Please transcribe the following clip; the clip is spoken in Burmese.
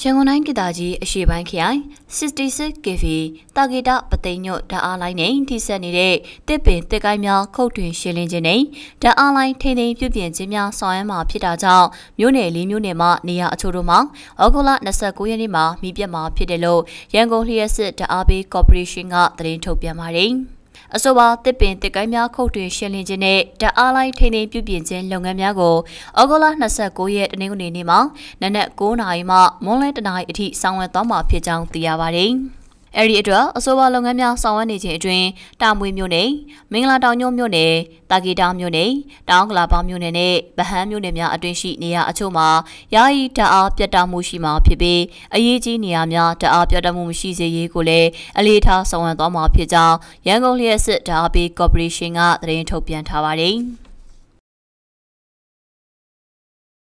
ရန်ကုန်တိုင်းဒေသကြီးအရှေ့ပိုင်းခရိုင် 66KV တာဂေတာပသိညွတ်ဓာအားလိုင်းနဲ့ထိစပ်နေတဲ့တစ်ပင်တစ်ကိုင်းများခုတ်တွင်ရှင်းလင်းခြင်းနဲ့ဓာအားလိုင်းထိန်းသိမ်းပြုပြင်ခြင်းများဆောင်ရွက်မှာဖြစ်တာကြောင့်မြို့နယ်လေးမြို့နယ်မှာနေရာအချို့တို့မှာဩဂုတ်လ29ရက်နေ့မှာမိပြတ်မှာဖြစ်တယ်လို့ရန်ကုန်လျှက်စစ်ဓာအားပေးကော်ပိုရေးရှင်းကသတင်းထုတ်ပြန်ပါတယ်။အဆိုပါတစ်ပင်တစ်ကိုင်းများခုတ်တွင်ရှင်းလင်းခြင်းနဲ့ဓာတ်အားလိုက်ထိန်းသိမ်းပြုပြင်ခြင်းလုပ်ငန်းများကိုဩဂုတ်လ29ရက်တနင်္ဂနွေနေ့မှာနနက်9:00နာရီမှမွန်းလယ်1:00နာရီအထိဆောင်ရွက်သွားမှာဖြစ်ကြောင်းသိရပါတယ်။အဲဒီအတွက်အဆိုပါလုပ်ငန်းများဆောင်ရွက်နေခြင်းအတွင်းတာမွေမြို့နယ်၊မင်္ဂလာတောင်ညွန့်မြို့နယ်၊တာကီတောင်မြို့နယ်၊တောင်ကလာပေါမြို့နယ်နဲ့ဗဟန်းမြို့နယ်များအတွင်းရှိနေရာအချို့မှာယာယီတအားပြတ်တောက်မှုရှိမှာဖြစ်ပြီးအရေးကြီးနေရာများတအားပြတ်တောက်မှုမရှိစေရေးကိုလည်းအလေးထားဆောင်ရွက်သွားမှာဖြစ်ကြောင်းရန်ကုန်လျှက်စစ်တအားပေးကော်ပိုရေးရှင်းကသတင်းထုတ်ပြန်ထားပါတယ်။